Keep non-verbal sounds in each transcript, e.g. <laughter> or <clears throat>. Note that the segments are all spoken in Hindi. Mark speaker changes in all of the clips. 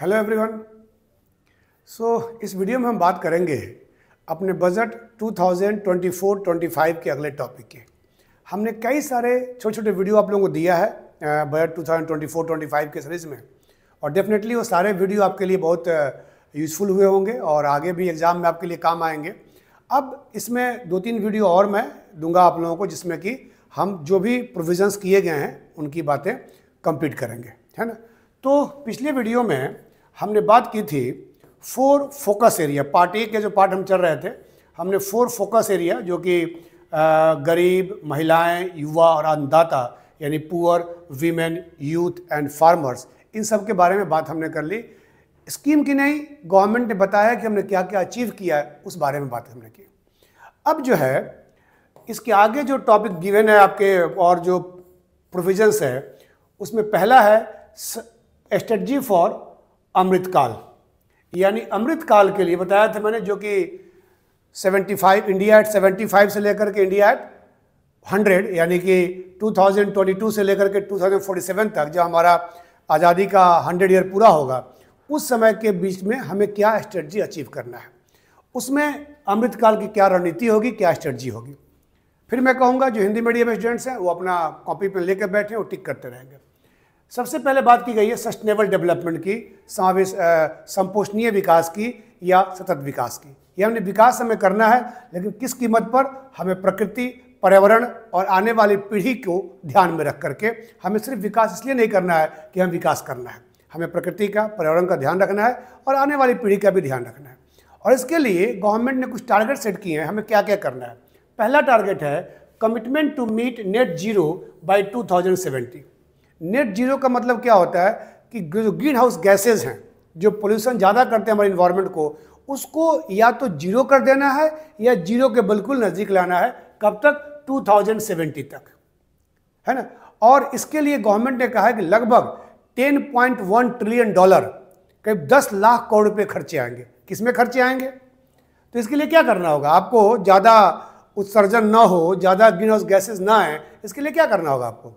Speaker 1: हेलो एवरीवन सो इस वीडियो में हम बात करेंगे अपने बजट 2024-25 के अगले टॉपिक के हमने कई सारे छोटे छोटे वीडियो आप लोगों को दिया है बजट 2024-25 के सीरीज़ में और डेफिनेटली वो सारे वीडियो आपके लिए बहुत यूज़फुल हुए होंगे और आगे भी एग्ज़ाम में आपके लिए काम आएंगे अब इसमें दो तीन वीडियो और मैं दूंगा आप लोगों को जिसमें कि हम जो भी प्रोविज़न्स किए गए हैं उनकी बातें कंप्लीट करेंगे है ना तो पिछले वीडियो में हमने बात की थी four focus area part A के जो पार्ट हम चल रहे थे हमने फोर फोकस एरिया जो कि गरीब महिलाएं युवा और अन्नदाता यानी poor women youth and farmers इन सब के बारे में बात हमने कर ली स्कीम की नहीं गवर्नमेंट ने बताया कि हमने क्या क्या अचीव किया है उस बारे में बात हमने की अब जो है इसके आगे जो टॉपिक गिवन है आपके और जो प्रोविजंस है उसमें पहला है स्ट्रेटजी फॉर अमृतकाल यानी अमृतकाल के लिए बताया था मैंने जो कि 75 इंडिया एट 75 से लेकर के इंडिया एट 100 यानी कि 2022 से लेकर के 2047 तक जो हमारा आज़ादी का 100 ईयर पूरा होगा उस समय के बीच में हमें क्या स्ट्रेटजी अचीव करना है उसमें अमृतकाल की क्या रणनीति होगी क्या स्ट्रेटजी होगी फिर मैं कहूँगा जो हिंदी मीडियम स्टूडेंट्स हैं वो अपना कॉपी पर लेकर बैठे और टिक करते रहेंगे सबसे पहले बात की गई है सस्टेनेबल डेवलपमेंट की समावेश संपोषणीय विकास की या सतत विकास की ये हमने विकास हमें करना है लेकिन किस कीमत पर हमें प्रकृति पर्यावरण और आने वाली पीढ़ी को ध्यान में रख करके हमें सिर्फ विकास इसलिए नहीं करना है कि हम विकास करना है हमें प्रकृति का पर्यावरण का ध्यान रखना है और आने वाली पीढ़ी का भी ध्यान रखना है और इसके लिए गवर्नमेंट ने कुछ टारगेट सेट किए हैं हमें क्या क्या करना है पहला टारगेट है commitment to meet net zero by two thousand seventy net zero का मतलब क्या होता है कि जो ग्रीन हाउस गैसेज हैं जो पोल्यूशन ज़्यादा करते हैं हमारे इन्वायरमेंट को उसको या तो जीरो कर देना है या जीरो के बिल्कुल नज़दीक लाना है कब तक 2070 तक है ना और इसके लिए गवर्नमेंट ने कहा है कि लगभग 10.1 ट्रिलियन डॉलर करीब 10 लाख करोड़ रुपये खर्चे आएंगे किस में खर्चे आएंगे तो इसके लिए क्या करना होगा आपको ज़्यादा उत्सर्जन ना हो ज़्यादा ग्रीन हाउस गैसेज ना आए इसके लिए क्या करना होगा आपको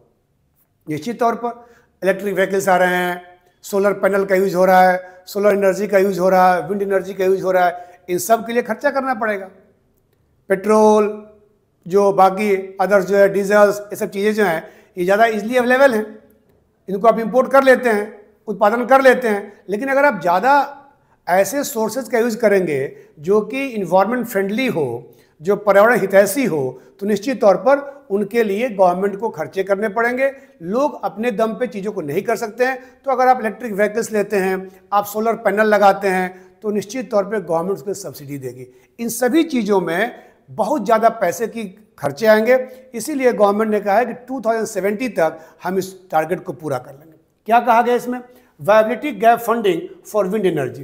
Speaker 1: निश्चित तौर पर इलेक्ट्रिक व्हीकल्स आ रहे हैं सोलर पैनल का यूज़ हो रहा है सोलर एनर्जी का यूज़ हो रहा है विंड एनर्जी का यूज़ हो रहा है इन सब के लिए खर्चा करना पड़ेगा पेट्रोल जो बाकी अदर्स जो है डीजल्स ये सब चीज़ें जो हैं ये ज़्यादा इजली अवेलेबल हैं इनको आप इम्पोर्ट कर लेते हैं उत्पादन कर लेते हैं लेकिन अगर आप ज़्यादा ऐसे सोर्सेज का यूज़ करेंगे जो कि इन्वायरमेंट फ्रेंडली हो जो पर्यावरण हितैषी हो तो निश्चित तौर पर उनके लिए गवर्नमेंट को खर्चे करने पड़ेंगे लोग अपने दम पे चीज़ों को नहीं कर सकते हैं तो अगर आप इलेक्ट्रिक व्हीकल्स लेते हैं आप सोलर पैनल लगाते हैं तो निश्चित तौर पर गवर्नमेंट उसको सब्सिडी देगी इन सभी चीज़ों में बहुत ज़्यादा पैसे की खर्चे आएंगे इसीलिए गवर्नमेंट ने कहा है कि 2070 तक हम इस टारगेट को पूरा कर लेंगे क्या कहा गया इसमें viability gap funding for wind energy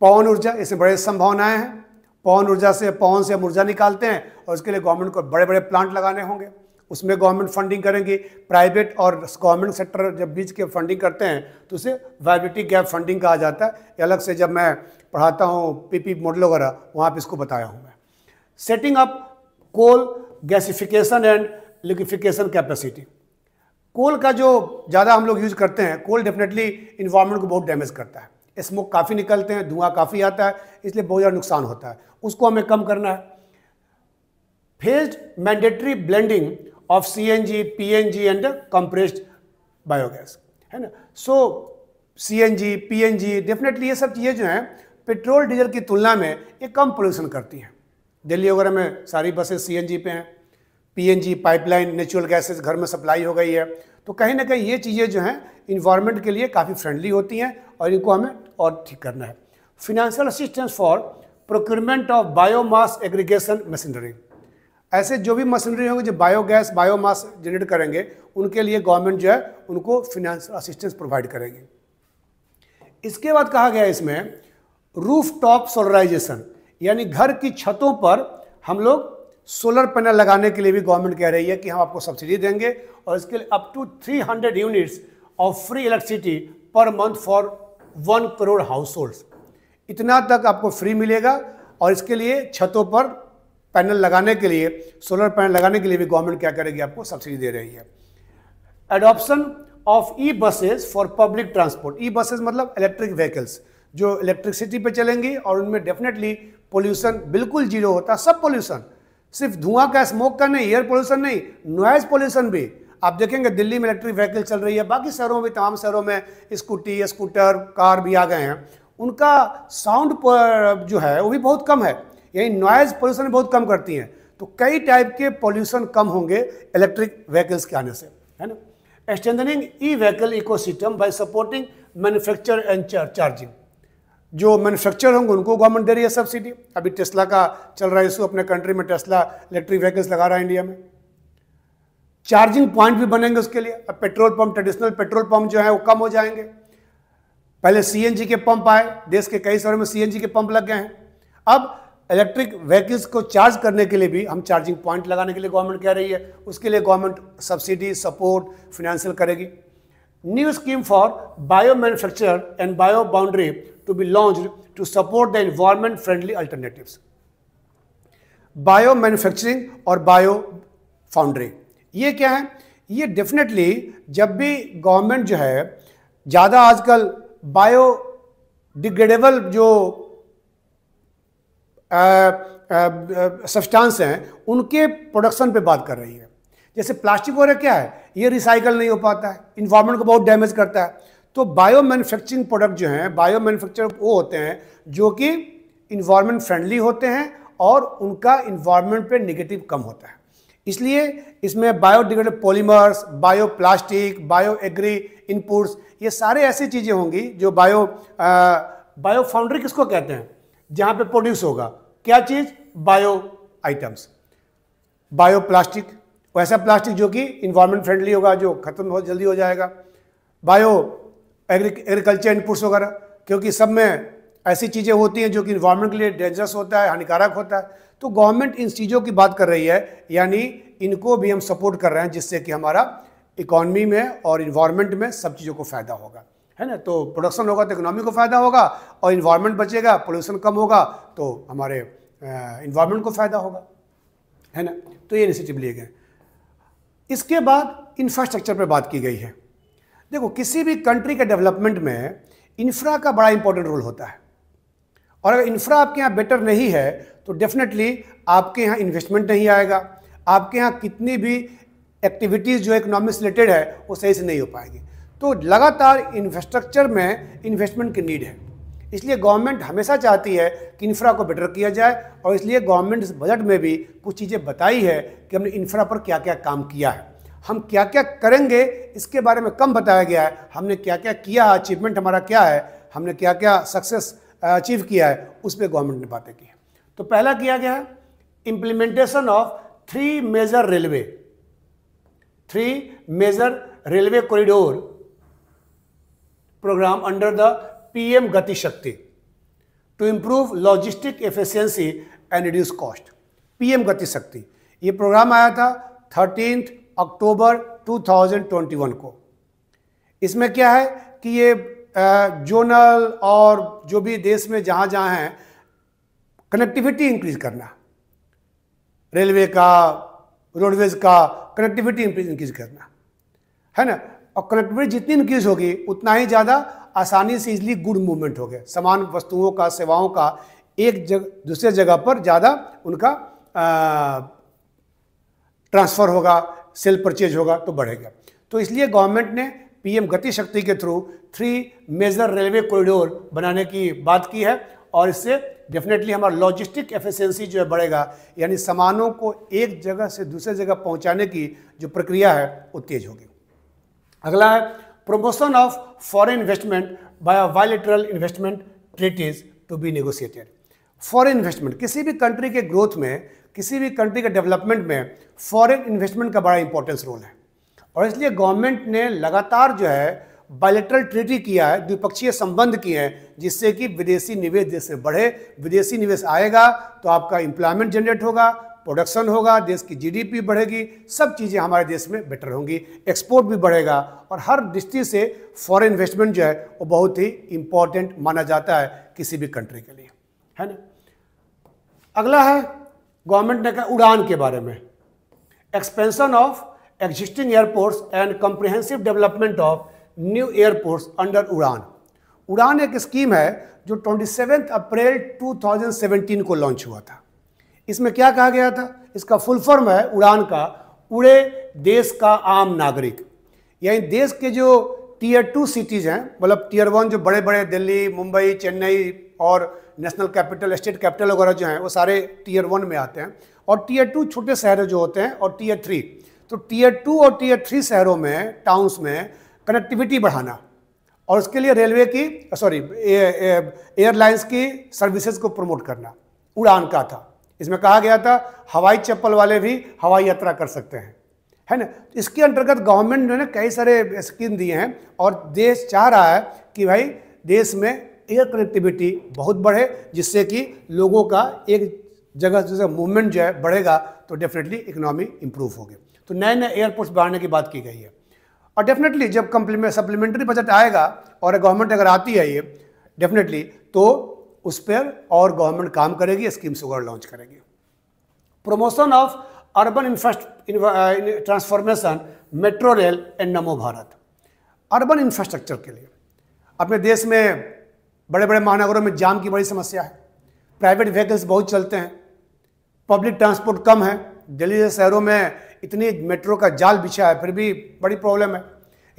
Speaker 1: पवन ऊर्जा इसमें बड़े संभावनाएं हैं पवन ऊर्जा से पवन से हम ऊर्जा निकालते हैं और उसके लिए गवर्नमेंट को बड़े बड़े प्लांट लगाने होंगे उसमें गवर्नमेंट फंडिंग करेंगी प्राइवेट और गवर्नमेंट सेक्टर जब बीच के फंडिंग करते हैं तो उसे वायबिलिटी गैप फंडिंग कहा जाता है अलग से जब मैं पढ़ाता हूँ पीपी मॉडल वगैरह वहाँ पर इसको बताया हूँ मैं setting up coal gasification and liquefaction capacity coal का जो ज़्यादा हम लोग यूज़ करते हैं कोल डेफिनेटली इन्वायरमेंट को बहुत डैमेज करता है स्मोक काफ़ी निकलते हैं धुआं काफ़ी आता है इसलिए बहुत ज़्यादा नुकसान होता है उसको हमें कम करना है phased mandatory blending of C N G P N G and compressed biogas है ना so C N G P N G definitely ये सब चीज़ें जो हैं पेट्रोल डीजल की तुलना में ये कम पोल्यूशन करती हैं दिल्ली वगैरह में सारी बसें सी एन जी पे हैं P N G pipeline natural gases घर में सप्लाई हो गई है तो कहीं ना कहीं ये चीज़ें जो हैं इन्वायरमेंट के लिए काफ़ी फ्रेंडली होती हैं और इनको हमें और ठीक करना है financial assistance for procurement of biomass aggregation machinery ऐसे जो भी मशीनरी होंगे जो बायोगैस बायोमास जनरेट करेंगे उनके लिए गवर्नमेंट जो है उनको फिनेंस असिस्टेंस प्रोवाइड करेंगे इसके बाद कहा गया इसमें रूफ टॉप सोलराइजेशन यानी घर की छतों पर हम लोग सोलर पैनल लगाने के लिए भी गवर्नमेंट कह रही है कि हम आपको सब्सिडी देंगे और इसके लिए up to 300 units of free electricity per month for one crore households इतना तक आपको फ्री मिलेगा और इसके लिए छतों पर पैनल लगाने के लिए सोलर पैनल लगाने के लिए भी गवर्नमेंट क्या करेगी आपको सब्सिडी दे रही है adoption of e buses for public transport e buses मतलब इलेक्ट्रिक व्हीकल्स जो इलेक्ट्रिसिटी पे चलेंगी और उनमें डेफिनेटली पोल्यूशन बिल्कुल जीरो होता सब पोल्यूशन सिर्फ धुआं का स्मोक का नहीं एयर पोल्यूशन नहीं नॉइज़ पोल्यूशन भी आप देखेंगे दिल्ली में इलेक्ट्रिक व्हीकल चल रही है बाकी शहरों में तमाम शहरों में स्कूटी स्कूटर कार भी आ गए हैं उनका साउंड जो है वो भी बहुत कम है यानी नॉइज़ पोल्यूशन बहुत कम करती हैं तो कई टाइप के पोल्यूशन कम होंगे इलेक्ट्रिक व्हीकल्स के आने से है ना strengthening e vehicle ecosystem by supporting manufacture and charging जो मैन्युफैक्चर होंगे उनको गवर्नमेंट दे रही है सब्सिडी अभी टेस्ला का चल रहा है इशू अपने कंट्री में टेस्ला इलेक्ट्रिक व्हीकल्स लगा रहा है इंडिया में चार्जिंग पॉइंट भी बनेंगे उसके लिए अब petrol pump traditional petrol pump जो है वो कम हो जाएंगे पहले सीएनजी के पंप आए देश के कई शहरों में सीएनजी के पंप लग गए हैं अब इलेक्ट्रिक व्हीकल्स को चार्ज करने के लिए भी हम चार्जिंग पॉइंट लगाने के लिए गवर्नमेंट कह रही है उसके लिए गवर्नमेंट सब्सिडी सपोर्ट फाइनेंशियल करेगी new scheme for bio manufacture and bio boundary to be launch to support the environment friendly alternative bio manufacturing और बायो फाउंड्री ये क्या है ये डेफिनेटली जब भी गवर्नमेंट जो है ज़्यादा आजकल बायोडिग्रेडेबल जो सब्सटेंस हैं उनके प्रोडक्शन पे बात कर रही है जैसे प्लास्टिक वगैरह क्या है ये रिसाइकल नहीं हो पाता है इन्वायरमेंट को बहुत डैमेज करता है तो बायो मैन्युफैक्चरिंग प्रोडक्ट जो हैं बायो मैन्युफैक्चर वो होते हैं जो कि इन्वायरमेंट फ्रेंडली होते हैं और उनका इन्वायरमेंट पे नेगेटिव कम होता है इसलिए इसमें biodegradable polymers bio plastic bio agri inputs ये सारे ऐसी चीज़ें होंगी जो बायो बायो फाउंड्री किसको कहते हैं जहाँ पे प्रोड्यूस होगा क्या चीज़ बायो आइटम्स बायो प्लास्टिक वैसा प्लास्टिक जो कि इन्वायरमेंट फ्रेंडली होगा जो ख़त्म बहुत जल्दी हो जाएगा बायो एग्रीकल्चर इनपुट्स वगैरह क्योंकि सब में ऐसी चीज़ें होती हैं जो कि इन्वायरमेंट के लिए डेंजरस होता है हानिकारक होता है तो गवर्नमेंट इन चीज़ों की बात कर रही है यानी इनको भी हम सपोर्ट कर रहे हैं जिससे कि हमारा इकॉनमी में और इन्वायरमेंट में सब चीज़ों को फ़ायदा होगा है ना तो प्रोडक्शन होगा तो इकोनॉमी को फ़ायदा होगा और इन्वायरमेंट बचेगा पोल्यूशन कम होगा तो हमारे इन्वायरमेंट को फ़ायदा होगा है ना तो ये इनिशिएटिव लिए गए इसके बाद इंफ्रास्ट्रक्चर पर बात की गई है देखो किसी भी कंट्री के डेवलपमेंट में इंफ्रा का बड़ा इंपॉर्टेंट रोल होता है और अगर इंफ्रा आपके यहाँ बेटर नहीं है तो डेफिनेटली आपके यहाँ इन्वेस्टमेंट नहीं आएगा आपके यहाँ कितनी भी एक्टिविटीज़ जो इकोनॉमिक्स रिलेटेड है वो सही से नहीं हो पाएगी तो लगातार इंफ्रास्ट्रक्चर में इन्वेस्टमेंट की नीड है इसलिए गवर्नमेंट हमेशा चाहती है कि इंफ्रा को बेटर किया जाए और इसलिए गवर्नमेंट इस बजट में भी कुछ चीज़ें बताई है कि हमने इंफ्रा पर क्या क्या काम किया है हम क्या क्या करेंगे इसके बारे में कम बताया गया है हमने क्या क्या किया है अचीवमेंट हमारा क्या है हमने क्या क्या सक्सेस अचीव किया है उस पर गवर्नमेंट ने बातें की है तो पहला किया गया है implementation of three major railway three major railway corridor programme under the PM Gati Shakti to improve logistic efficiency and reduce cost PM Gati Shakti ये प्रोग्राम आया था थर्टीन अक्टूबर 2021 को इसमें क्या है कि ये जोनल और जो भी देश में जहाँ जहाँ हैं कनेक्टिविटी इंक्रीज करना रेलवे का रोडवेज का कनेक्टिविटी इंक्रीज इंक्रीज करना है ना और कनेक्टिविटी जितनी इंक्रीज होगी उतना ही ज़्यादा आसानी से इजली गुड मूवमेंट हो गया समान वस्तुओं का सेवाओं का एक जगह दूसरे जगह पर ज़्यादा उनका ट्रांसफ़र होगा सेल परचेज होगा तो बढ़ेगा तो इसलिए गवर्नमेंट ने पीएम गति शक्ति के through three major railway corridor बनाने की बात की है और इससे डेफिनेटली हमारा लॉजिस्टिक एफिशिएंसी जो है बढ़ेगा यानी सामानों को एक जगह से दूसरे जगह पहुंचाने की जो प्रक्रिया है वो तेज होगी अगला है promotion of foreign investment by bilateral investment treaties to be negotiated foreign investment किसी भी कंट्री के ग्रोथ में किसी भी कंट्री के डेवलपमेंट में फॉरेन इन्वेस्टमेंट का बड़ा इंपॉर्टेंस रोल है और इसलिए गवर्नमेंट ने लगातार जो है बायलेटरल ट्रीटी किया है द्विपक्षीय संबंध किए हैं जिससे कि विदेशी निवेश देश से बढ़े विदेशी निवेश आएगा तो आपका इंप्लायमेंट जनरेट होगा प्रोडक्शन होगा देश की जीडीपी बढ़ेगी सब चीज़ें हमारे देश में बेटर होंगी एक्सपोर्ट भी बढ़ेगा और हर दृष्टि से फॉरेन इन्वेस्टमेंट जो है वो बहुत ही इंपॉर्टेंट माना जाता है किसी भी कंट्री के लिए है ना अगला है गवर्नमेंट ने कहा उड़ान के बारे में expansion of existing airports and comprehensive development of new airports under Udan Udan एक स्कीम है जो 27 अप्रैल 2017 को लॉन्च हुआ था इसमें क्या कहा गया था इसका फुल फॉर्म है उड़ान का उड़े देश का आम नागरिक यानी देश के जो टीयर टू सिटीज़ हैं मतलब टीयर वन जो बड़े बड़े दिल्ली मुंबई चेन्नई और नेशनल कैपिटल स्टेट कैपिटल वगैरह जो हैं वो सारे टीयर वन में आते हैं और टीयर टू छोटे शहर जो होते हैं और टीयर थ्री तो टीयर टू और टीयर थ्री शहरों में टाउन्स में कनेक्टिविटी बढ़ाना और उसके लिए रेलवे की सॉरी एयरलाइंस की सर्विसेज को प्रमोट करना उड़ान का था इसमें कहा गया था हवाई चप्पल वाले भी हवाई यात्रा कर सकते हैं है ना इसके अंतर्गत गवर्नमेंट ने कई सारे स्कीम दिए हैं और देश चाह रहा है कि भाई देश में एयर कनेक्टिविटी बहुत बढ़े जिससे कि लोगों का एक जगह जैसे मूवमेंट जो है बढ़ेगा तो डेफिनेटली इकोनॉमी इम्प्रूव होगी तो नए नए एयरपोर्ट्स बढ़ाने की बात की गई है और डेफिनेटली जब कम्प्लीमेंट सप्लीमेंट्री बजट आएगा और गवर्नमेंट अगर आती है ये डेफिनेटली तो उस पर और गवर्नमेंट काम करेगी स्कीम्स वगैरह लॉन्च करेगी promotion of urban infrastructure transformation metro rail and Namo Bharat urban infrastructure के लिए अपने देश में बड़े बड़े महानगरों में जाम की बड़ी समस्या है प्राइवेट व्हीकल्स बहुत चलते हैं पब्लिक ट्रांसपोर्ट कम है दिल्ली से शहरों में इतनी मेट्रो का जाल बिछा है फिर भी बड़ी प्रॉब्लम है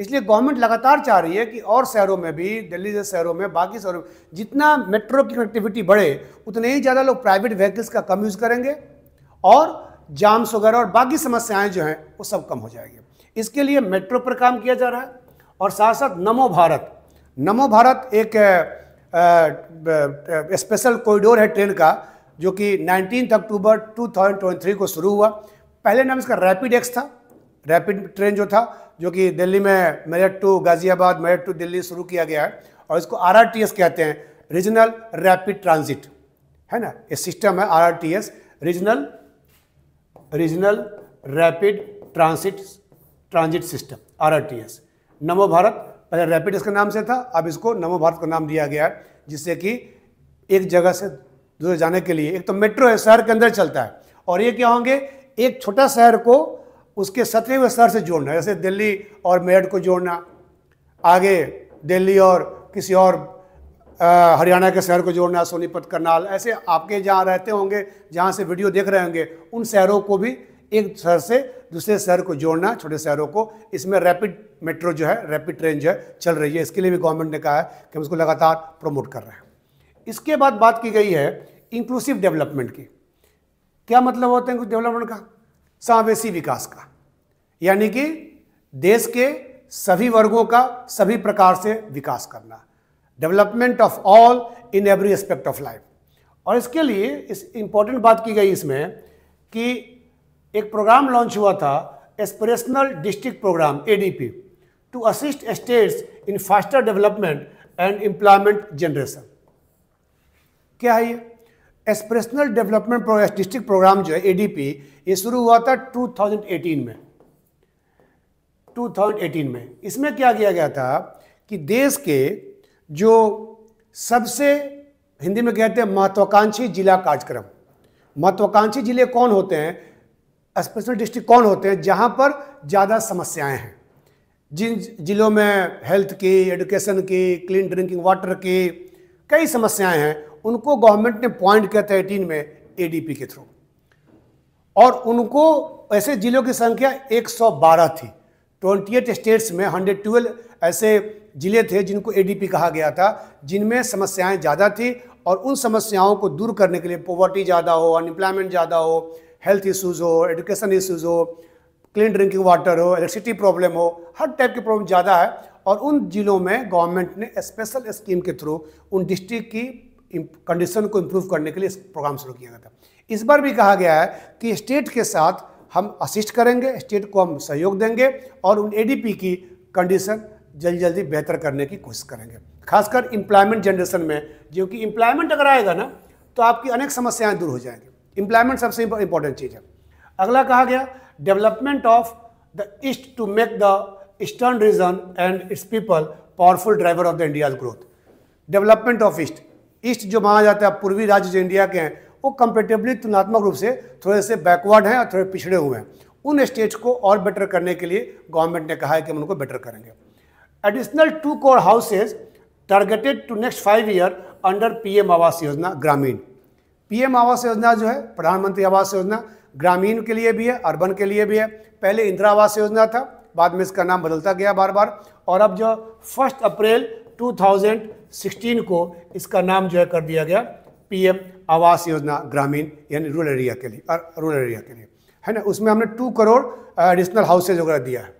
Speaker 1: इसलिए गवर्नमेंट लगातार चाह रही है कि और शहरों में भी दिल्ली जैसे शहरों में बाकी शहरों में जितना मेट्रो की कनेक्टिविटी बढ़े उतने ही ज़्यादा लोग प्राइवेट व्हीकल्स का कम यूज़ करेंगे और जाम्स वगैरह और बाकी समस्याएं जो हैं वो सब कम हो जाएगी इसके लिए मेट्रो पर काम किया जा रहा है और साथ साथ नमो भारत नमो भारत एक स्पेशल कॉरिडोर है ट्रेन का जो कि 19 अक्टूबर 2023 को शुरू हुआ पहले नाम इसका रैपिड एक्स था रैपिड ट्रेन जो था जो कि दिल्ली में मेरठ टू गाज़ियाबाद मेरठ टू दिल्ली शुरू किया गया है और इसको आर कहते हैं रीजनल रैपिड ट्रांजिट है ना ये सिस्टम है R regional regional rapid transit transit system R Namo Bharat पहले रैपिड इसके नाम से था अब इसको नमो भारत का नाम दिया गया है जिससे कि एक जगह से दूसरे जाने के लिए एक तो मेट्रो है शहर के अंदर चलता है और ये क्या होंगे एक छोटा शहर को उसके सत्रहवें शहर से जोड़ना जैसे दिल्ली और मेरठ को जोड़ना आगे दिल्ली और किसी और हरियाणा के शहर को जोड़ना सोनीपत करनाल ऐसे आपके जहाँ रहते होंगे जहाँ से वीडियो देख रहे होंगे उन शहरों को भी एक शहर से दूसरे शहर को जोड़ना छोटे शहरों को इसमें रैपिड मेट्रो जो है रैपिड ट्रेन जो है चल रही है इसके लिए भी गवर्नमेंट ने कहा है कि हम उसको लगातार प्रमोट कर रहे हैं इसके बाद बात की गई है इंक्लूसिव डेवलपमेंट की क्या मतलब होते हैं कुछ डेवलपमेंट का समावेशी विकास का यानी कि देश के सभी वर्गों का सभी प्रकार से विकास करना development of all in every aspect of life और इसके लिए इस इंपॉर्टेंट बात की गई इसमें कि एक प्रोग्राम लॉन्च हुआ था aspirational district programme ADP to assist states in faster development and employment generation क्या है ये aspirational development progress district programme जो है एडीपी ये शुरू हुआ था 2018 में 2018 में इसमें क्या किया गया था कि देश के जो सबसे हिंदी में कहते हैं महत्वाकांक्षी जिला कार्यक्रम महत्वाकांक्षी जिले कौन होते हैं स्पेशल डिस्ट्रिक्ट कौन होते हैं जहां पर ज़्यादा समस्याएं हैं जिन जिलों में हेल्थ की एडुकेशन की क्लीन ड्रिंकिंग वाटर की कई समस्याएं हैं उनको गवर्नमेंट ने पॉइंट किया था एटीन में एडीपी के थ्रू और उनको ऐसे जिलों की संख्या 112 थी 28 स्टेट्स में हंड्रेड ऐसे जिले थे जिनको एडीपी कहा गया था जिनमें समस्याएं ज़्यादा थी और उन समस्याओं को दूर करने के लिए पॉवर्टी ज़्यादा हो अनएम्प्लॉयमेंट ज़्यादा हो हेल्थ इश्यूज़ हो एजुकेशन इश्यूज़ हो क्लीन ड्रिंकिंग वाटर हो इलेक्ट्रिसिटी प्रॉब्लम हो हर टाइप की प्रॉब्लम ज़्यादा है और उन जिलों में गवर्नमेंट ने स्पेशल स्कीम के थ्रू उन डिस्ट्रिक्ट की कंडीशन को इम्प्रूव करने के लिए प्रोग्राम शुरू किया गया था इस बार भी कहा गया है कि स्टेट के साथ हम असिस्ट करेंगे स्टेट को हम सहयोग देंगे और उन एडीपी की कंडीशन जल्दी जल्दी बेहतर करने की कोशिश करेंगे खासकर इम्प्लॉयमेंट जनरेशन में जो कि इम्प्लॉयमेंट अगर आएगा ना तो आपकी अनेक समस्याएं दूर हो जाएंगी इम्प्लॉयमेंट सबसे इंपॉर्टेंट चीज़ है अगला कहा गया development of the east to make the eastern region and its people powerful driver of the India's growth development of east east जो माना जाता है पूर्वी राज्य जो इंडिया के हैं वो कंपेटिवली तुलनात्मक रूप से थोड़े से बैकवर्ड हैं और थोड़े पिछड़े हुए हैं उन स्टेट्स को और बेटर करने के लिए गवर्नमेंट ने कहा है कि हम उनको बेटर करेंगे additional two crore houses targeted to next five year under PM Awas Yojana ग्रामीण पीएम आवास योजना जो है प्रधानमंत्री आवास योजना ग्रामीण के लिए भी है अर्बन के लिए भी है पहले इंदिरा आवास योजना था बाद में इसका नाम बदलता गया बार बार और अब जो फर्स्ट अप्रैल सिक्सटीन को इसका नाम जो है कर दिया गया पीएम आवास योजना ग्रामीण यानी रूरल एरिया के लिए रूरल एरिया के लिए है ना उसमें हमने टू करोड़ एडिशनल हाउसेज वगैरह दिया है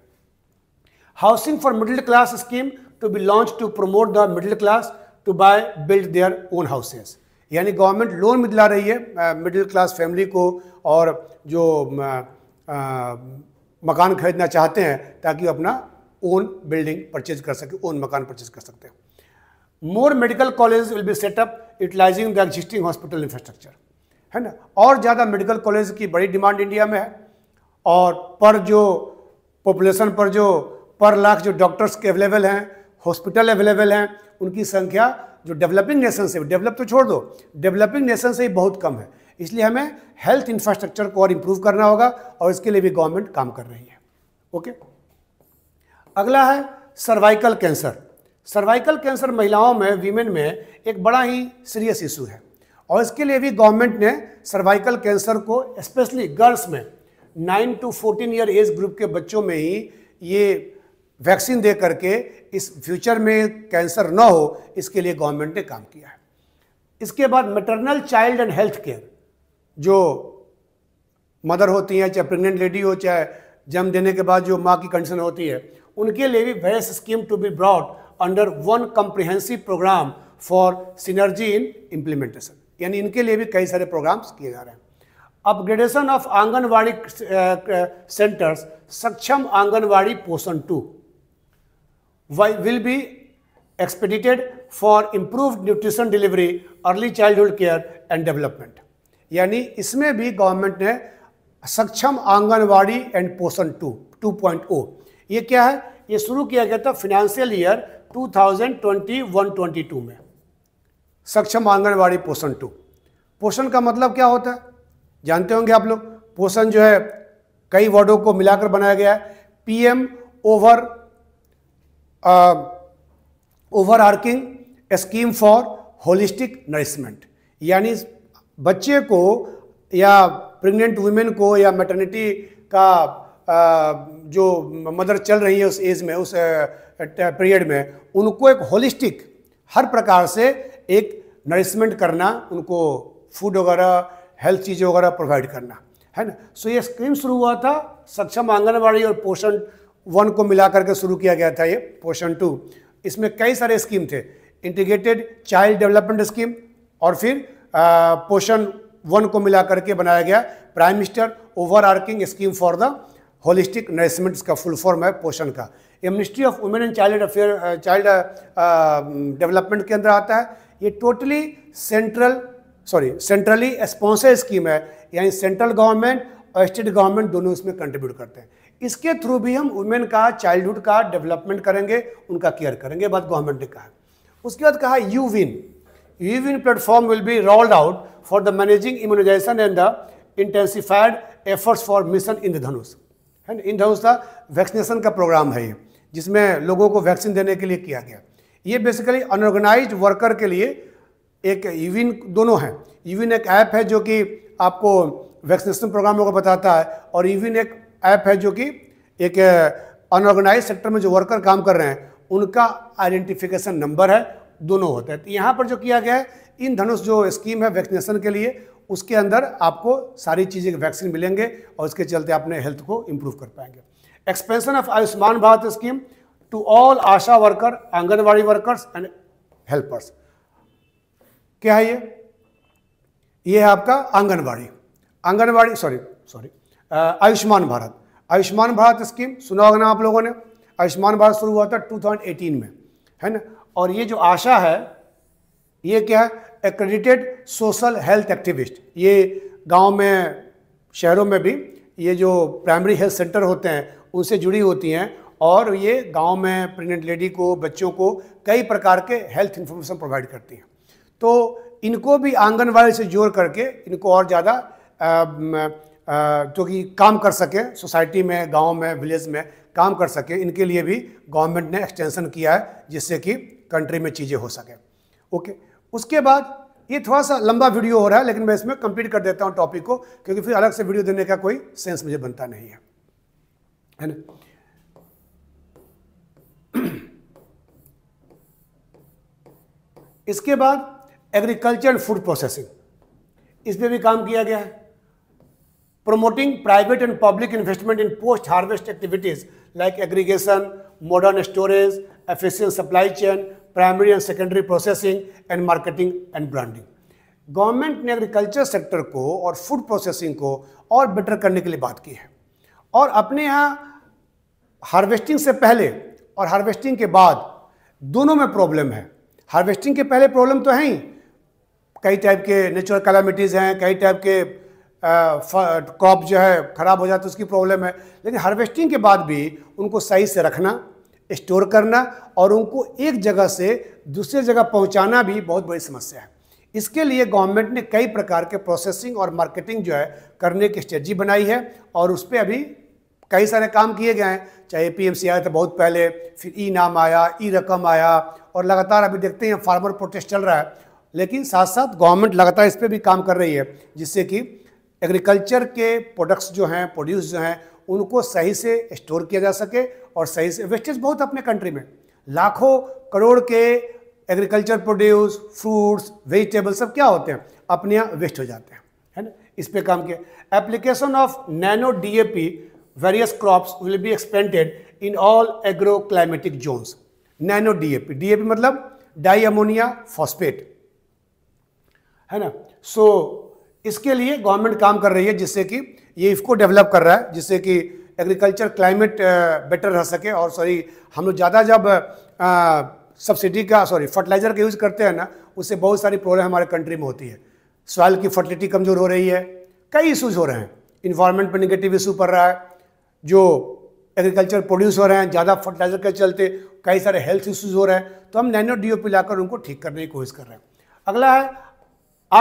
Speaker 1: housing for middle class scheme to be launch to promote the middle class to buy build their own houses यानी गवर्नमेंट लोन भी दिला रही है मिडिल क्लास फैमिली को और जो आ, मकान खरीदना चाहते हैं ताकि अपना ओन बिल्डिंग परचेज कर सके ओन मकान परचेज कर सकते हैं more medical college will be set up utilising the existing hospital infrastructure है ना और ज़्यादा मेडिकल कॉलेज की बड़ी डिमांड इंडिया में है और पर जो पॉपुलेशन पर जो पर लाख जो डॉक्टर्स के अवेलेबल हैं हॉस्पिटल अवेलेबल हैं उनकी संख्या जो डेवलपिंग नेशन से डेवलप तो छोड़ दो डेवलपिंग नेशन से ही बहुत कम है इसलिए हमें हेल्थ इंफ्रास्ट्रक्चर को और इम्प्रूव करना होगा और इसके लिए भी गवर्नमेंट काम कर रही है ओके अगला है सर्वाइकल कैंसर सर्वाइकल कैंसर महिलाओं में वीमेन में एक बड़ा ही सीरियस इशू है और इसके लिए भी गवर्नमेंट ने सर्वाइकल कैंसर को स्पेशली गर्ल्स में 9 टू 14 ईयर एज ग्रुप के बच्चों में ही ये वैक्सीन दे करके इस फ्यूचर में कैंसर ना हो इसके लिए गवर्नमेंट ने काम किया है इसके बाद maternal child and health care जो मदर होती हैं चाहे प्रेग्नेंट लेडी हो चाहे जन्म देने के बाद जो माँ की कंडीशन होती है उनके लिए भी west scheme to be broad under one comprehensive programme for synergy in implementation यानी इनके लिए भी कई सारे प्रोग्राम्स किए जा रहे हैं upgradation of anganwadi centres Saksham Anganwadi Poshan two will be expedited for improve nutrition delivery early childhood care and development यानी इसमें भी गवर्नमेंट ने Saksham Anganwadi and Poshan two two point O ये क्या है ये शुरू किया गया था फिनेंशियल ईयर 2021-22 में सक्षम आंगनवाड़ी पोषण टू पोषण का मतलब क्या होता है जानते होंगे आप लोग पोषण जो है कई वार्डों को मिलाकर बनाया गया है PM over overarching scheme for holistic nourishment यानी बच्चे को या प्रेग्नेंट वुमेन को या मैटर्निटी का आ, जो मदर चल रही है उस एज में उस पीरियड में उनको एक होलिस्टिक हर प्रकार से एक नरिशमेंट करना उनको फूड वगैरह हेल्थ चीज़ें वगैरह प्रोवाइड करना है ना सो ये स्कीम शुरू हुआ था सक्षम आंगनबाड़ी और पोषण वन को मिला करके शुरू किया गया था ये पोषण टू इसमें कई सारे स्कीम थे इंटीग्रेटेड चाइल्ड डेवलपमेंट स्कीम और फिर पोषण वन को मिला करके बनाया गया prime minister overarching scheme for the holistic nourishment इसका फुल फॉर्म है पोषण का ये ministry of women and child affair child development के अंदर आता है ये totally central sorry centrally sponsor scheme है यानी सेंट्रल गवर्नमेंट और स्टेट गवर्नमेंट दोनों इसमें कंट्रीब्यूट करते हैं इसके थ्रू भी हम वुमेन का चाइल्डहुड का डेवलपमेंट करेंगे उनका केयर करेंगे बात गवर्नमेंट ने कहा उसके बाद कहा U win U win platform will be rolled out for the managing immunisation and the intensified efforts for mission Indradhanush and Indradhanush का वैक्सीनेशन का प्रोग्राम है ये जिसमें लोगों को वैक्सीन देने के लिए किया गया ये बेसिकली अनऑर्गेनाइज वर्कर के लिए एक ईविन दोनों हैं ईविन एक ऐप है जो कि आपको वैक्सीनेशन प्रोग्रामों को बताता है और ईविन एक ऐप है जो कि एक अनऑर्गेनाइज uh, सेक्टर में जो वर्कर काम कर रहे हैं उनका आइडेंटिफिकेशन नंबर है दोनों होते हैं तो यहाँ पर जो किया गया है इन धनुष जो स्कीम है वैक्सीनेशन के लिए उसके अंदर आपको सारी चीज़ें वैक्सीन मिलेंगे और उसके चलते अपने हेल्थ को इम्प्रूव कर पाएंगे expansion of Ayushman Bharat scheme to all ASHA worker Anganwadi workers and helpers क्या है ये ये है आपका Anganwadi Anganwadi sorry sorry Ayushman Bharat Ayushman Bharat scheme सुना होगा ना आप लोगों ने आयुष्मान भारत शुरू हुआ था 2018 में है ना और ये जो आशा है ये क्या है एक्रेडिटेड सोशल हेल्थ एक्टिविस्ट ये गांव में शहरों में भी ये जो प्राइमरी हेल्थ सेंटर होते हैं उनसे जुड़ी होती हैं और ये गांव में प्रेग्नेंट लेडी को बच्चों को कई प्रकार के हेल्थ इन्फॉर्मेशन प्रोवाइड करती हैं तो इनको भी आंगनबाड़ी से जोड़ करके इनको और ज़्यादा जो कि काम कर सकें सोसाइटी में गांव में विलेज में काम कर सकें इनके लिए भी गवर्नमेंट ने एक्सटेंशन किया है जिससे कि कंट्री में चीज़ें हो सकें ओके उसके बाद ये थोड़ा सा लंबा वीडियो हो रहा है लेकिन मैं इसमें कंप्लीट कर देता हूं टॉपिक को क्योंकि फिर अलग से वीडियो देने का कोई सेंस मुझे बनता नहीं है है ना <clears throat> इसके बाद एग्रीकल्चर एंड फूड प्रोसेसिंग इस पर भी काम किया गया है promoting private and public investment in post harvest activities like aggregation modern storage efficient supply chain primary and secondary processing and marketing and branding government ने एग्रीकल्चर सेक्टर को और फूड प्रोसेसिंग को और बेटर करने के लिए बात की है और अपने यहाँ हार्वेस्टिंग से पहले और हार्वेस्टिंग के बाद दोनों में प्रॉब्लम है हार्वेस्टिंग के पहले प्रॉब्लम तो है ही कई टाइप के नेचुरल कैलामिटीज़ हैं कई टाइप के क्रॉप जो है ख़राब हो जाते तो उसकी प्रॉब्लम है लेकिन हार्वेस्टिंग के बाद भी उनको सही से रखना स्टोर करना और उनको एक जगह से दूसरे जगह पहुंचाना भी बहुत बड़ी समस्या है इसके लिए गवर्नमेंट ने कई प्रकार के प्रोसेसिंग और मार्केटिंग जो है करने की स्ट्रेटजी बनाई है और उस पर अभी कई सारे काम किए गए हैं चाहे पी एम सी आया था बहुत पहले फिर ई नाम आया ई रकम आया और लगातार अभी देखते हैं फार्मर प्रोटेस्ट चल रहा है लेकिन साथ साथ गवर्नमेंट लगातार इस पर भी काम कर रही है जिससे कि एग्रीकल्चर के प्रोडक्ट्स जो हैं प्रोड्यूस जो हैं उनको सही से स्टोर किया जा सके और सही से वेस्टेज बहुत अपने कंट्री में लाखों करोड़ के एग्रीकल्चर प्रोड्यूस फ्रूट्स वेजिटेबल्स सब क्या होते हैं अपने यहाँ वेस्ट हो जाते हैं है ना इस पे काम किया application of nano DAP various crops will be expanded in all agro climatic zones nano DAP DAP मतलब डाई अमोनिया फॉस्फेट है ना सो so, इसके लिए गवर्नमेंट काम कर रही है जिससे कि ये इसको डेवलप कर रहा है जिससे कि एग्रीकल्चर क्लाइमेट बेटर रह सके और सॉरी हम लोग ज़्यादा जब सब्सिडी uh, का सॉरी फर्टिलाइज़र का यूज़ करते हैं ना उससे बहुत सारी प्रॉब्लम हमारे कंट्री में होती है सॉइल की फर्टिलिटी कमज़ोर हो रही है कई इशूज़ हो रहे हैं इन्वायरमेंट पर निगेटिव इशू पड़ रहा है जो एग्रीकल्चर प्रोड्यूस हो रहे हैं ज़्यादा फर्टिलाइज़र के चलते कई सारे हेल्थ इशूज़ हो रहे हैं तो हम नैनो डी ओ लाकर उनको ठीक करने की कोशिश कर रहे हैं अगला है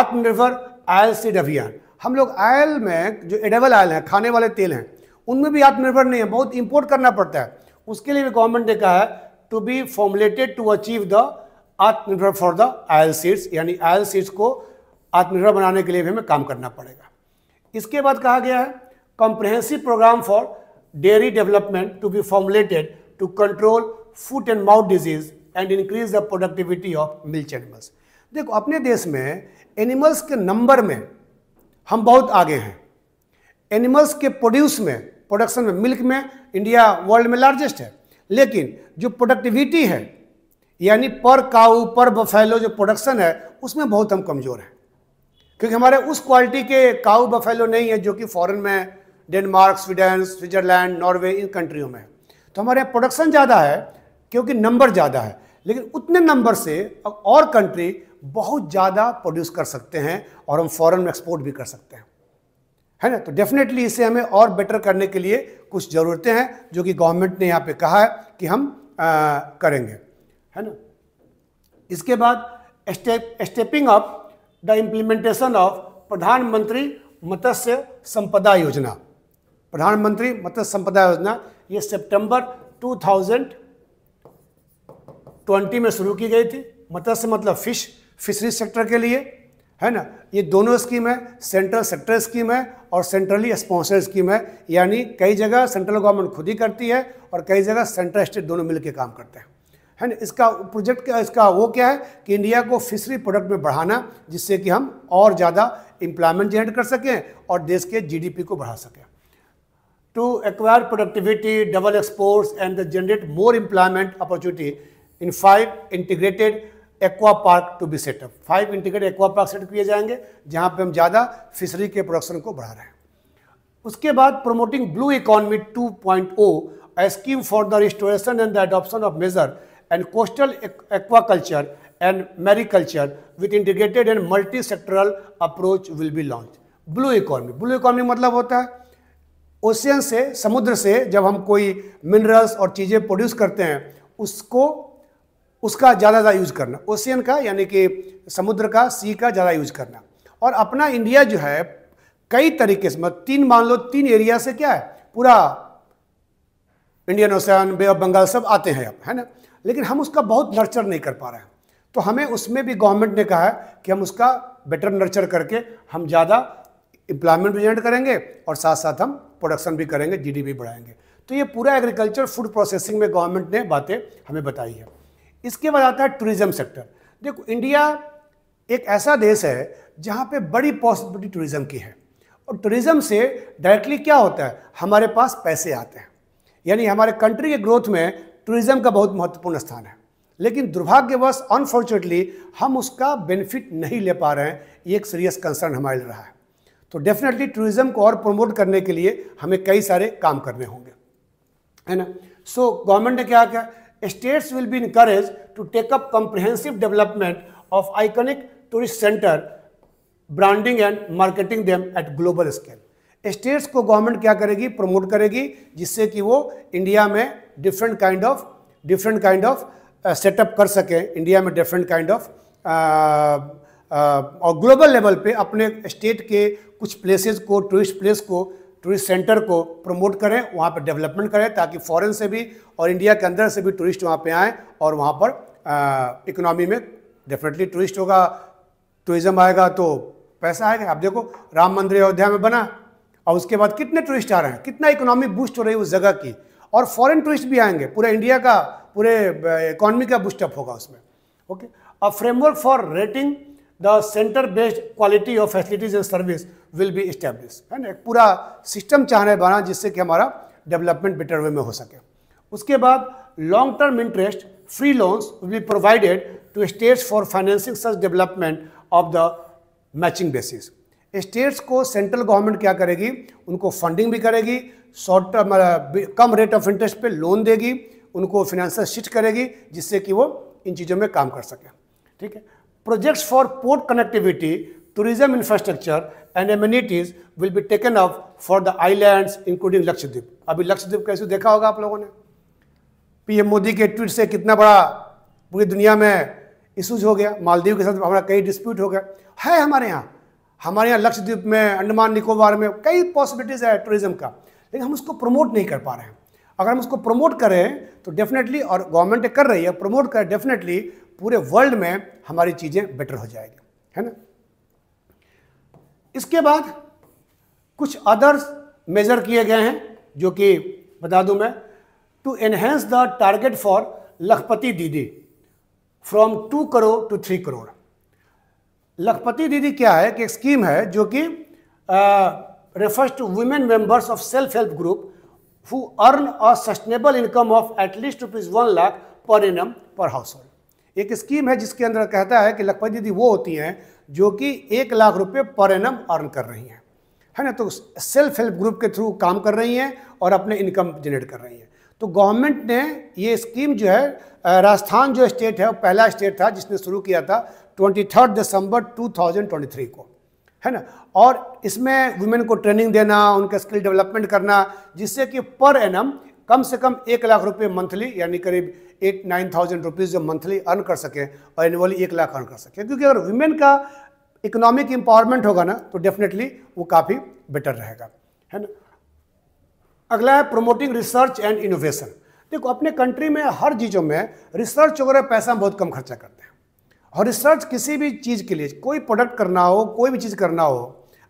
Speaker 1: आत्मनिर्भर आयल से अभियान हम लोग आयल में जो एडेबल आयल हैं खाने वाले तेल हैं उनमें भी आत्मनिर्भर नहीं है बहुत इम्पोर्ट करना पड़ता है उसके लिए भी गवर्नमेंट ने कहा है to be formulated to achieve the Atmanirbhar for the oil seeds यानी आयल सीड्स को आत्मनिर्भर बनाने के लिए भी हमें काम करना पड़ेगा इसके बाद कहा गया है comprehensive programme for dairy development to be formulated to control foot and mouth disease and increase the productivity of milch animals देखो अपने देश में एनिमल्स के नंबर में हम बहुत आगे हैं एनिमल्स के प्रोड्यूस में प्रोडक्शन में मिल्क में इंडिया वर्ल्ड में लार्जेस्ट है लेकिन जो प्रोडक्टिविटी है यानी पर काऊ पर बफेलो जो प्रोडक्शन है उसमें बहुत हम कमज़ोर हैं क्योंकि हमारे उस क्वालिटी के काऊ बफेलो नहीं है जो कि फॉरेन में डेनमार्क स्वीडन स्विट्जरलैंड नॉर्वे इन कंट्रियों में तो हमारे यहाँ प्रोडक्शन ज़्यादा है क्योंकि नंबर ज़्यादा है लेकिन उतने नंबर से अब और कंट्री बहुत ज़्यादा प्रोड्यूस कर सकते हैं और हम फॉरेन में एक्सपोर्ट भी कर सकते हैं है ना तो डेफिनेटली इसे हमें और बेटर करने के लिए कुछ ज़रूरतें हैं जो कि गवर्नमेंट ने यहाँ पे कहा है कि हम आ, करेंगे है ना इसके बाद stepping up the implementation of Pradhan Mantri Matsya संपदा योजना प्रधानमंत्री मत्स्य संपदा योजना ये सितंबर 2020 में शुरू की गई थी मत्स्य मतलब फिश फिशरीज सेक्टर के लिए है ना ये दोनों स्कीम है सेंट्रल सेक्टर स्कीम है और सेंट्रली स्पॉन्सर स्कीम है यानी कई जगह सेंट्रल गवर्नमेंट खुद ही करती है और कई जगह सेंट्रल स्टेट दोनों मिलकर काम करते हैं है ना इसका प्रोजेक्ट क्या इसका वो क्या है कि इंडिया को फिशरी प्रोडक्ट में बढ़ाना जिससे कि हम और ज़्यादा इंप्लायमेंट जनरेट कर सकें और देश के जीडीपी को बढ़ा सकें to acquire productivity double exports and the generate more employment opportunity in five integrated aqua park to be setup five integrated aqua park setup किए जाएंगे जहाँ पे हम ज़्यादा फिशरी के प्रोडक्शन को बढ़ा रहे हैं उसके बाद promoting blue economy 2.0 point o a scheme for the restoration and the adoption of major and coastal aquaculture and culture with integrated and multi sectoral approach will be launch blue economy blue economy मतलब होता है ओशियन से समुद्र से जब हम कोई मिनरल्स और चीज़ें प्रोड्यूस करते हैं उसको उसका ज़्यादा ज़्यादा यूज़ करना ओशियन का यानी कि समुद्र का सी का ज़्यादा यूज़ करना और अपना इंडिया जो है कई तरीके से मतलब तीन मान लो तीन एरिया से क्या है पूरा Indian ocean bay of Bengal सब आते हैं अब है ना लेकिन हम उसका बहुत नर्चर नहीं कर पा रहे हैं तो हमें उसमें भी गवर्नमेंट ने कहा है कि हम उसका बेटर नर्चर करके हम ज़्यादा एम्प्लॉयमेंट भी जनरेट करेंगे और साथ साथ हम प्रोडक्शन भी करेंगे जीडीपी बढ़ाएंगे तो ये पूरा एग्रीकल्चर फूड प्रोसेसिंग में गवर्नमेंट ने बातें हमें बताई है इसके बाद आता है टूरिज्म सेक्टर देखो इंडिया एक ऐसा देश है जहाँ पे बड़ी पॉसिबिलिटी टूरिज़्म की है और टूरिज़्म से डायरेक्टली क्या होता है हमारे पास पैसे आते हैं यानी हमारे कंट्री के ग्रोथ में टूरिज़्म का बहुत महत्वपूर्ण स्थान है लेकिन दुर्भाग्यवश अनफॉर्चुनेटली हम उसका बेनिफिट नहीं ले पा रहे हैं ये एक सीरियस कंसर्न हमारे लिए रहा है तो डेफिनेटली टूरिज़्म को और प्रमोट करने के लिए हमें कई सारे काम करने होंगे है ना सो so, गवर्नमेंट ने क्या किया states will be encouraged to take up comprehensive development of iconic tourist center branding and marketing them at global scale states को गवर्नमेंट क्या करेगी प्रमोट करेगी जिससे कि वो इंडिया में different kind of different kind of setup कर सकें इंडिया में डिफरेंट काइंड ऑफ और ग्लोबल लेवल पे अपने स्टेट के कुछ प्लेसेस को टूरिस्ट प्लेस को टूरिस्ट सेंटर को प्रमोट करें वहाँ पर डेवलपमेंट करें ताकि फॉरेन से भी और इंडिया के अंदर से भी टूरिस्ट वहाँ पर आएँ और वहाँ पर इकोनॉमी में डेफिनेटली टूरिस्ट होगा टूरिज़्म आएगा तो पैसा आएगा आप देखो राम मंदिर अयोध्या में बना और उसके बाद कितने टूरिस्ट आ रहे हैं कितना इकोनॉमी बूस्ट हो रही है उस जगह की और फॉरेन टूरिस्ट भी आएंगे पूरे इंडिया का पूरे इकोनॉमी का बूस्टअप होगा उसमें okay a framework for rating the centre based quality of facilities and service will be establish है ना एक पूरा सिस्टम चाहने बना जिससे कि हमारा डेवलपमेंट बेटर वे में हो सके उसके बाद long term interest free loans will be provided to states for financing such development of the matching basis states को सेंट्रल गवर्नमेंट क्या करेगी उनको फंडिंग भी करेगी शॉर्ट टर्म कम रेट ऑफ इंटरेस्ट पे लोन देगी उनको फिनेंशियल शिफ्ट करेगी जिससे कि वो इन चीज़ों में काम कर सकें ठीक है Projects for port connectivity, tourism infrastructure and amenities will be taken up for the islands including Lakshadweep. अभी लक्षद्वीप कैसे देखा होगा आप लोगों ने पीएम मोदी के ट्वीट से कितना बड़ा पूरी दुनिया में इशूज हो गया मालदीव के साथ हमारा कई डिस्प्यूट हो गया है हमारे यहाँ हमारे यहाँ लक्षद्वीप में अंडमान निकोबार में कई पॉसिबिलिटीज़ है टूरिज़्म का लेकिन हम उसको प्रमोट नहीं कर पा रहे हैं अगर हम उसको प्रमोट करें तो डेफिनेटली और गवर्नमेंट कर रही है प्रमोट करें डेफिनेटली पूरे वर्ल्ड में हमारी चीज़ें बेटर हो जाएगी है ना इसके बाद कुछ अदर्स मेजर किए गए हैं जो कि बता दूं मैं to enhance the target for lakhpati didi from two crore to three crore lakhpati didi क्या है कि एक स्कीम है जो कि refers to women members of self help group who earn a sustainable income of at least rupees one lakh per per पर हाउस होल्ड एक स्कीम है जिसके अंदर कहता है कि लखपत दीदी वो होती हैं जो कि एक लाख रुपये पर एनम अर्न कर रही हैं है ना तो सेल्फ हेल्प ग्रुप के थ्रू काम कर रही हैं और अपने इनकम जनरेट कर रही हैं तो गवर्नमेंट ने ये स्कीम जो है राजस्थान जो स्टेट है वो पहला स्टेट था जिसने शुरू किया था ट्वेंटी थर्ड दिसंबर 2023 को है ना और इसमें वुमेन को ट्रेनिंग देना उनका स्किल डेवलपमेंट करना जिससे कि पर एनम कम से कम एक लाख रुपए मंथली यानी करीब एट नाइन थाउजेंड रुपीज़ जो मंथली अर्न कर सकें और एनुअली एक लाख अर्न कर सकें क्योंकि अगर वुमेन का इकोनॉमिक एम्पावरमेंट होगा ना तो डेफिनेटली वो काफ़ी बेटर रहेगा है ना अगला है प्रोमोटिंग रिसर्च एंड इनोवेशन देखो अपने कंट्री में हर चीज़ों में रिसर्च वगैरह पैसा बहुत कम खर्चा करते हैं और रिसर्च किसी भी चीज़ के लिए कोई प्रोडक्ट करना हो कोई भी चीज़ करना हो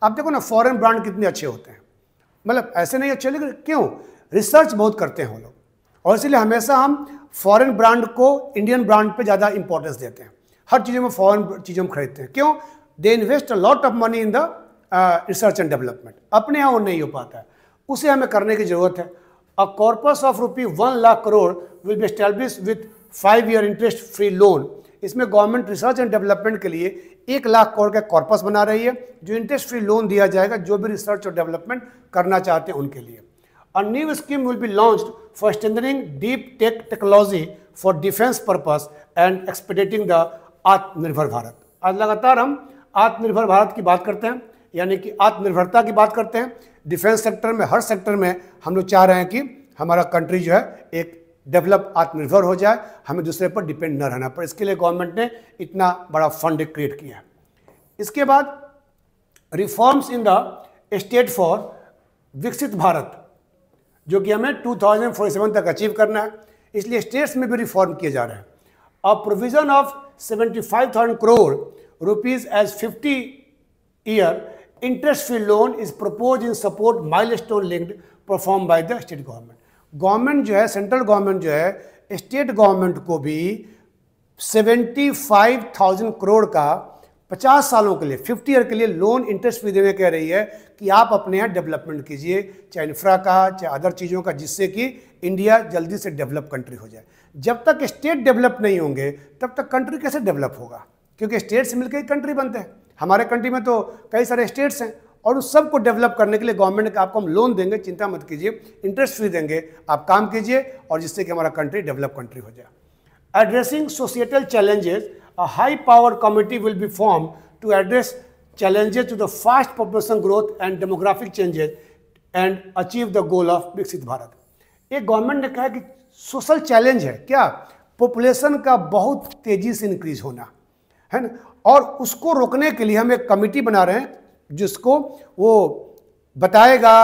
Speaker 1: आप देखो ना फॉरेन ब्रांड कितने अच्छे होते हैं मतलब ऐसे नहीं अच्छे लेकिन क्यों रिसर्च बहुत करते हैं वो लोग और इसलिए हमेशा हम फॉरेन ब्रांड को इंडियन ब्रांड पे ज़्यादा इंपॉर्टेंस देते हैं हर चीज़ों में फॉरेन चीज़ों में खरीदते हैं क्यों they invest a lot of money in the research and development अपने यहाँ वो नहीं हो पाता है उसे हमें करने की ज़रूरत है a corpus of rupee one lakh crore will be stablish with five year interest free loan इसमें गवर्नमेंट रिसर्च एंड डेवलपमेंट के लिए एक लाख करोड़ का कॉर्पस बना रही है जो इंटरेस्ट फ्री लोन दिया जाएगा जो भी रिसर्च और डेवलपमेंट करना चाहते हैं उनके लिए a new scheme will be launched for strengthening deep tech technology for defense purpose and expediting the आत्मनिर्भर भारत आज लगातार हम आत्मनिर्भर भारत की बात करते हैं यानी कि आत्मनिर्भरता की बात करते हैं डिफेंस सेक्टर में हर सेक्टर में हम लोग चाह रहे हैं कि हमारा कंट्री जो है एक डेवलप आत्मनिर्भर हो जाए हमें दूसरे पर डिपेंड न रहना पड़े इसके लिए गवर्नमेंट ने इतना बड़ा फंड क्रिएट किया है इसके बाद reforms in the state for Viksit Bharat जो कि हमें 2047 तक अचीव करना है इसलिए स्टेट्स में भी रिफॉर्म किए जा रहे हैं और provision of 75,000 crore rupees as 50 year interest free loan is propose in support milestone linked perform by the state government government जो है सेंट्रल गवर्नमेंट जो है स्टेट गवर्नमेंट को भी 75,000 करोड़ का पचास सालों के लिए 50 ईयर के लिए लोन इंटरेस्ट फ्री देने कह रही है कि आप अपने यहाँ डेवलपमेंट कीजिए चाहे इंफ्रा का चाहे अदर चीज़ों का जिससे कि इंडिया जल्दी से डेवलप कंट्री हो जाए जब तक स्टेट डेवलप नहीं होंगे तब तक कंट्री कैसे डेवलप होगा क्योंकि स्टेट से मिलकर ही कंट्री बनते हैं हमारे कंट्री में तो कई सारे स्टेट्स हैं और उस सबको डेवलप करने के लिए गवर्नमेंट का आपको हम लोन देंगे चिंता मत कीजिए इंटरेस्ट फ्री देंगे आप काम कीजिए और जिससे कि हमारा कंट्री डेवलप कंट्री हो जाए addressing societal challenges a high power committee will be formed to address challenges to the fast population growth and demographic changes and achieve the goal of viksit bharat ek government ne kaha ki social challenge hai kya population ka bahut tezi se increase hona hai na aur usko rokne ke liye hum ek committee bana rahe hain jisko wo batayega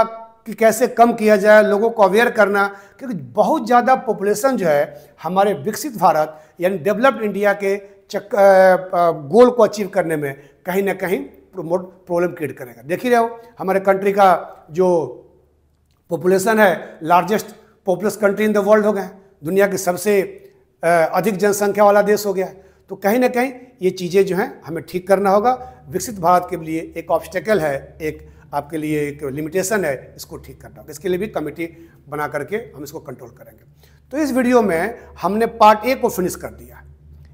Speaker 1: कि कैसे कम किया जाए लोगों को अवेयर करना क्योंकि बहुत ज़्यादा पॉपुलेशन जो है हमारे विकसित भारत यानी डेवलप्ड इंडिया के चक, गोल को अचीव करने में कहीं ना कहीं प्रॉब्लम क्रिएट करेगा देख ही रहे हो हमारे कंट्री का जो पॉपुलेशन है largest populous country in the world हो गए दुनिया के सबसे अधिक जनसंख्या वाला देश हो गया तो कहीं ना कहीं ये चीज़ें जो हैं हमें ठीक करना होगा विकसित भारत के लिए एक ऑब्स्टेकल है एक आपके लिए एक लिमिटेशन है इसको ठीक करना होगा इसके लिए भी कमेटी बना करके हम इसको कंट्रोल करेंगे तो इस वीडियो में हमने पार्ट ए को फिनिश कर दिया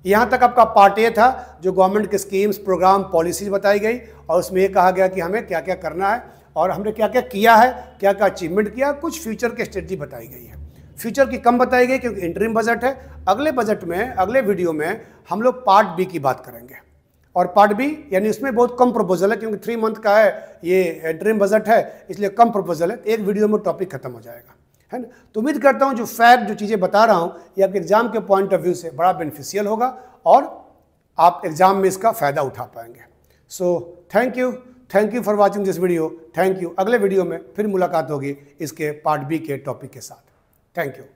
Speaker 1: यहाँ तक आपका पार्ट ए था जो गवर्नमेंट के स्कीम्स प्रोग्राम पॉलिसीज बताई गई और उसमें ये कहा गया कि हमें क्या क्या करना है और हमने क्या क्या किया है क्या क्या अचीवमेंट किया कुछ फ्यूचर की स्ट्रेटजी बताई गई है फ्यूचर की कम बताई गई क्योंकि इंटरिम बजट है अगले बजट में अगले वीडियो में हम लोग पार्ट बी की बात करेंगे और पार्ट बी यानी उसमें बहुत कम प्रपोजल है क्योंकि थ्री मंथ का है ये इंटरिम बजट है इसलिए कम प्रपोजल है एक वीडियो में टॉपिक खत्म हो जाएगा है ना तो उम्मीद करता हूँ जो फैक्ट जो चीज़ें बता रहा हूँ ये आपके एग्ज़ाम के पॉइंट ऑफ व्यू से बड़ा बेनिफिशियल होगा और आप एग्ज़ाम में इसका फ़ायदा उठा पाएंगे so thank you thank you for watching this video thank you अगले वीडियो में फिर मुलाकात होगी इसके पार्ट बी के टॉपिक के साथ थैंक यू